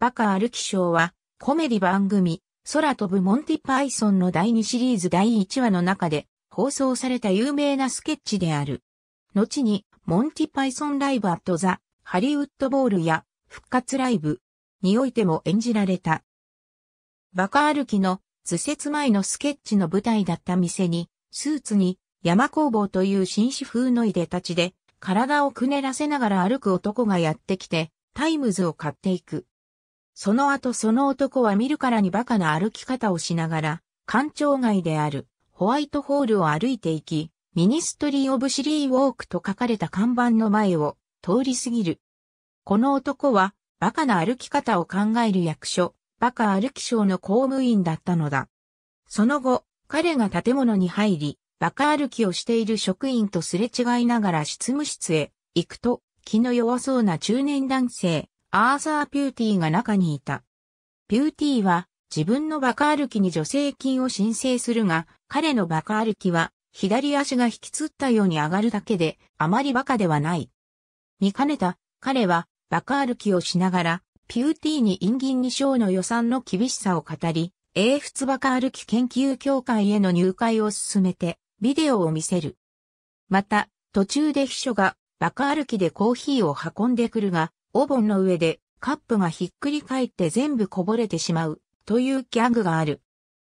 バカ歩き賞は、コメディ番組、空飛ぶモンティパイソンの第2シリーズ第1話の中で放送された有名なスケッチである。後に、モンティパイソンライブアットザ、ハリウッドボールや、復活ライブ、においても演じられた。バカ歩きの、図説前のスケッチの舞台だった店に、スーツに、山工房という紳士風のいでたちで、体をくねらせながら歩く男がやってきて、タイムズを買っていく。その後その男は見るからにバカな歩き方をしながら、官庁街であるホワイトホールを歩いていき、ミニストリー・オブ・シリー・ウォークと書かれた看板の前を通り過ぎる。この男は、バカな歩き方を考える役所、バカ歩き賞の公務員だったのだ。その後、彼が建物に入り、バカ歩きをしている職員とすれ違いながら執務室へ行くと、気の弱そうな中年男性、アーサー・ピューティーが中にいた。ピューティーは自分のバカ歩きに助成金を申請するが、彼のバカ歩きは左足が引きつったように上がるだけであまりバカではない。見かねた、彼はバカ歩きをしながら、ピューティーに陰銀2章の予算の厳しさを語り、英仏バカ歩き研究協会への入会を進めて、ビデオを見せる。また、途中で秘書がバカ歩きでコーヒーを運んでくるが、お盆の上でカップがひっくり返って全部こぼれてしまうというギャグがある。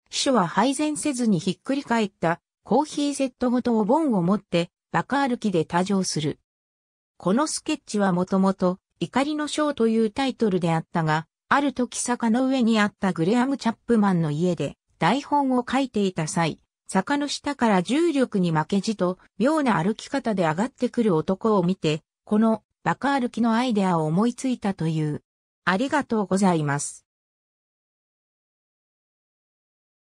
秘書は配膳せずにひっくり返ったコーヒーセットごとお盆を持ってバカ歩きで多乗する。このスケッチはもともと怒りのショーというタイトルであったが、ある時坂の上にあったグレアム・チャップマンの家で台本を書いていた際、坂の下から重力に負けじと妙な歩き方で上がってくる男を見て、このバカールのアイデアを思いついたという。ありがとうございます。